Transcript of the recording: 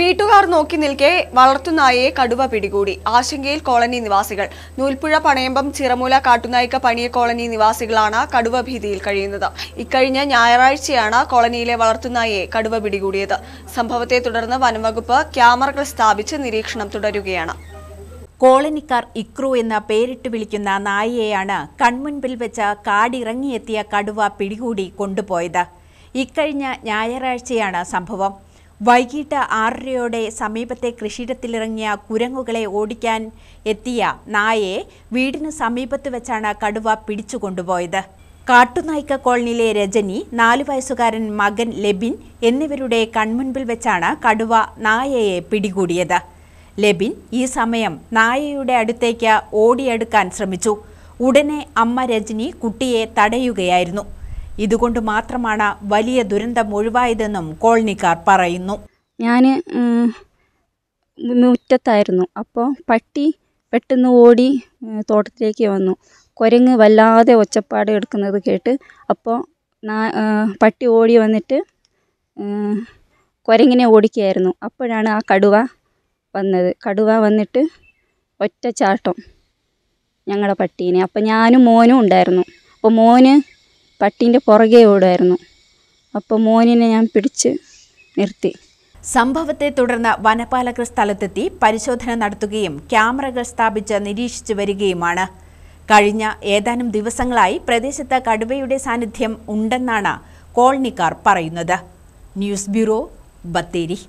വീട്ടുകാർ നോക്കി നിൽക്കെ വളർത്തുനായയെ കടുവ പിടികൂടി ആശങ്കയിൽ കോളനി നിവാസികൾ നൂൽപ്പുഴ പണയമ്പം ചിറമൂല കാട്ടുനായിക്ക പണിയ കോളനി നിവാസികളാണ് കടുവ ഭീതിയിൽ കഴിയുന്നത് ഇക്കഴിഞ്ഞ ഞായറാഴ്ചയാണ് കോളനിയിലെ വളർത്തുനായയെ കടുവ പിടികൂടിയത് സംഭവത്തെ തുടർന്ന് വനംവകുപ്പ് ക്യാമറകൾ സ്ഥാപിച്ച് നിരീക്ഷണം തുടരുകയാണ് കോളനിക്കാർ ഇക്രു എന്ന പേരിട്ട് വിളിക്കുന്ന നായയെയാണ് കൺമുൻപിൽ വെച്ച കാടിറങ്ങിയെത്തിയ കടുവ പിടികൂടി കൊണ്ടുപോയത് ഇക്കഴിഞ്ഞ ഞായറാഴ്ചയാണ് സംഭവം വൈകിട്ട് ആറരയോടെ സമീപത്തെ കൃഷിയിടത്തിലിറങ്ങിയ കുരങ്ങുകളെ ഓടിക്കാൻ എത്തിയ നായയെ വീടിന് സമീപത്ത് വെച്ചാണ് കടുവ പിടിച്ചുകൊണ്ടുപോയത് കാട്ടുനായ്ക്ക കോളനിയിലെ രജനി നാലു വയസ്സുകാരൻ മകൻ ലെബിൻ എന്നിവരുടെ കൺമുൻപിൽ വെച്ചാണ് കടുവ നായയെ പിടികൂടിയത് ലെബിൻ ഈ സമയം നായയുടെ അടുത്തേക്ക് ഓടിയെടുക്കാൻ ശ്രമിച്ചു ഉടനെ അമ്മ രജനി കുട്ടിയെ തടയുകയായിരുന്നു ഇതുകൊണ്ട് മാത്രമാണ് വലിയ ദുരന്തം ഒഴിവായതെന്നും കോളനിക്കാർ പറയുന്നു ഞാൻ മുറ്റത്തായിരുന്നു അപ്പോൾ പട്ടി പെട്ടെന്ന് ഓടി തോട്ടത്തിലേക്ക് വന്നു കുരങ്ങ് വല്ലാതെ ഒച്ചപ്പാട് എടുക്കുന്നത് കേട്ട് അപ്പോൾ പട്ടി ഓടി വന്നിട്ട് കുരങ്ങിനെ ഓടിക്കുകയായിരുന്നു അപ്പോഴാണ് ആ കടുവ വന്നത് കടുവ വന്നിട്ട് ഒറ്റ ചാട്ടം ഞങ്ങളുടെ പട്ടീനെ അപ്പോൾ ഞാനും മോനും ഉണ്ടായിരുന്നു അപ്പോൾ മോന് പട്ടീൻ്റെ പുറകെ ഓടുമായിരുന്നു അപ്പോൾ മോനിനെ ഞാൻ പിടിച്ച് നിർത്തി സംഭവത്തെ തുടർന്ന് വനപാലകർ സ്ഥലത്തെത്തി പരിശോധന നടത്തുകയും ക്യാമറകൾ സ്ഥാപിച്ച് നിരീക്ഷിച്ചു വരികയുമാണ് കഴിഞ്ഞ ഏതാനും ദിവസങ്ങളായി പ്രദേശത്ത് കടുവയുടെ സാന്നിധ്യം ഉണ്ടെന്നാണ് കോളനിക്കാർ പറയുന്നത് ന്യൂസ് ബ്യൂറോ ബത്തേരി